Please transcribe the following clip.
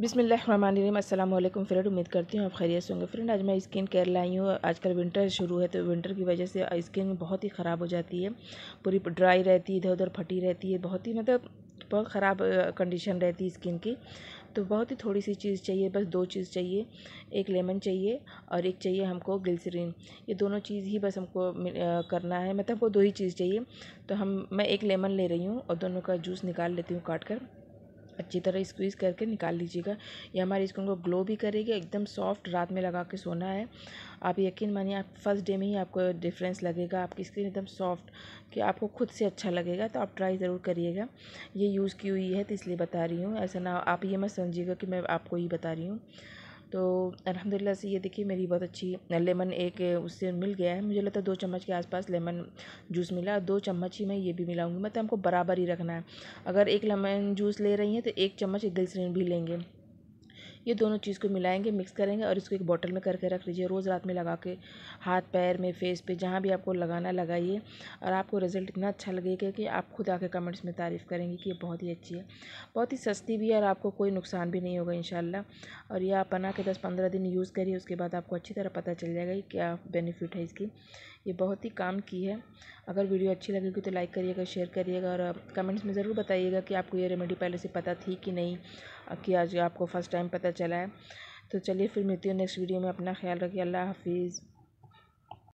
बिसमीम अल्लाम फ्रेंड उम्मीद करती हूँ आप खैरियत होंगे फ्रेंड आज मैं स्किन केयर लाई हूँ आजकल विंटर शुरू है तो विंटर की वजह से स्किन बहुत ही ख़राब हो जाती है पूरी ड्राई रहती है इधर उधर फटी रहती है बहुत ही मतलब बहुत ख़राब कंडीशन रहती है स्किन की तो बहुत ही थोड़ी सी चीज़ चाहिए बस दो चीज़ चाहिए एक लेमन चाहिए और एक चाहिए हमको ग्लिसरीन ये दोनों चीज़ ही बस हमको करना है मतलब हमको दो ही चीज़ चाहिए तो हम मैं एक लेमन ले रही हूँ और दोनों का जूस निकाल लेती हूँ काट कर अच्छी तरह स्क्वीज़ करके निकाल लीजिएगा ये हमारी स्किन को ग्लो भी करेगी एकदम सॉफ्ट रात में लगा के सोना है आप यकीन मानिए आप फर्स्ट डे में ही आपको डिफरेंस लगेगा आपकी स्किन एकदम सॉफ्ट कि आपको खुद से अच्छा लगेगा तो आप ट्राई ज़रूर करिएगा ये यूज़ की हुई है तो इसलिए बता रही हूँ ऐसा ना आप ये मत समझिएगा कि मैं आपको ही बता रही हूँ तो अलहमदिल्ला से ये देखिए मेरी बहुत अच्छी लेमन एक उससे मिल गया है मुझे लगता है दो चम्मच के आसपास लेमन जूस मिला दो चम्मच ही मैं ये भी मिलाऊंगी मतलब हमको बराबर ही रखना है अगर एक लेमन जूस ले रही हैं तो एक चम्मच ग्लिसरीन भी लेंगे ये दोनों चीज़ को मिलाएंगे मिक्स करेंगे और इसको एक बॉटल में करके रख लीजिए रोज़ रात में लगा के हाथ पैर में फेस पे जहाँ भी आपको लगाना लगाइए और आपको रिजल्ट इतना अच्छा लगेगा कि आप खुद आके कमेंट्स में तारीफ़ करेंगे कि ये बहुत ही अच्छी है बहुत ही सस्ती भी है और आपको कोई नुकसान भी नहीं होगा इन और यह आप बना के दस पंद्रह दिन यूज़ करिए उसके बाद आपको अच्छी तरह पता चल जाएगा कि क्या बेनिफिट है इसकी ये बहुत ही काम की है अगर वीडियो अच्छी लगेगी तो लाइक करिएगा शेयर करिएगा और कमेंट्स में ज़रूर बताइएगा कि आपको ये रेमेडी पहले से पता थी कि नहीं कि आज आपको फर्स्ट टाइम पता पता चला है तो चलिए फिर मिलती हूँ नेक्स्ट वीडियो में अपना ख्याल रखिए अल्लाह हाफिज़